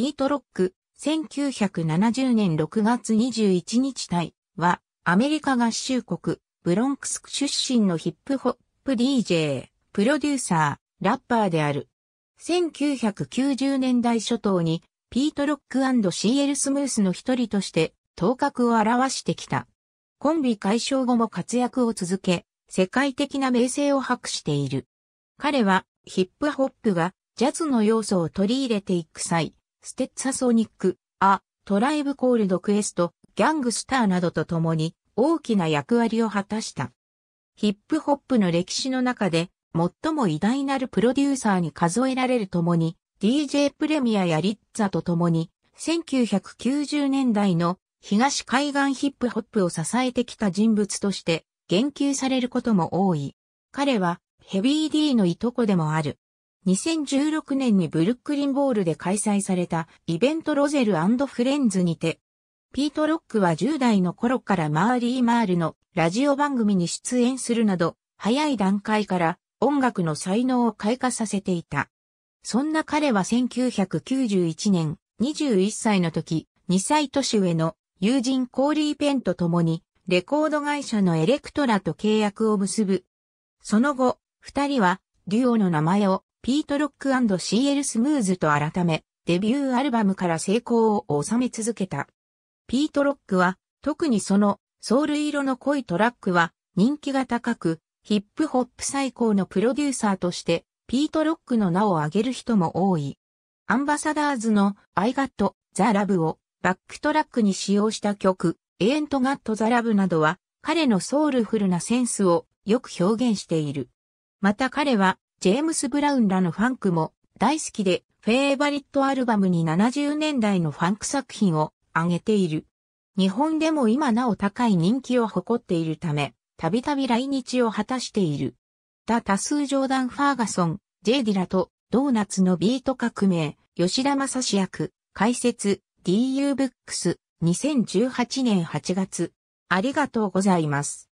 ピート・ロック、1970年6月21日対は、アメリカ合衆国、ブロンクス出身のヒップホップ DJ、プロデューサー、ラッパーである。1990年代初頭に、ピート・ロック &CL スムースの一人として、頭角を現してきた。コンビ解消後も活躍を続け、世界的な名声を博している。彼は、ヒップホップが、ジャズの要素を取り入れていく際、ステッツァソニック、ア、トライブコールドクエスト、ギャングスターなどと共に大きな役割を果たした。ヒップホップの歴史の中で最も偉大なるプロデューサーに数えられるともに DJ プレミアやリッツァと共に1990年代の東海岸ヒップホップを支えてきた人物として言及されることも多い。彼はヘビー D のいとこでもある。2016年にブルックリンボールで開催されたイベントロゼルフレンズにて、ピート・ロックは10代の頃からマーリー・マールのラジオ番組に出演するなど、早い段階から音楽の才能を開花させていた。そんな彼は1991年21歳の時、2歳年上の友人コーリー・ペンと共にレコード会社のエレクトラと契約を結ぶ。その後、二人はデュオの名前をピート・ロック &CL スムーズと改め、デビューアルバムから成功を収め続けた。ピート・ロックは、特にその、ソウル色の濃いトラックは、人気が高く、ヒップホップ最高のプロデューサーとして、ピート・ロックの名を挙げる人も多い。アンバサダーズの I Got The Love をバックトラックに使用した曲、Ain't Got The Love などは彼のソウルフルなセンスをよく表現している。また彼はジェームス・ブラウンらのファンクも大好きで、フェーバリットアルバムに70年代のファンク作品を挙げている。日本でも今なお高い人気を誇っているため、たびたび来日を果たしている。だ多数ジョーダン・ファーガソン、ジェイディラと、ドーナツのビート革命、吉田正史役、解説、DU ブックス、2018年8月。ありがとうございます。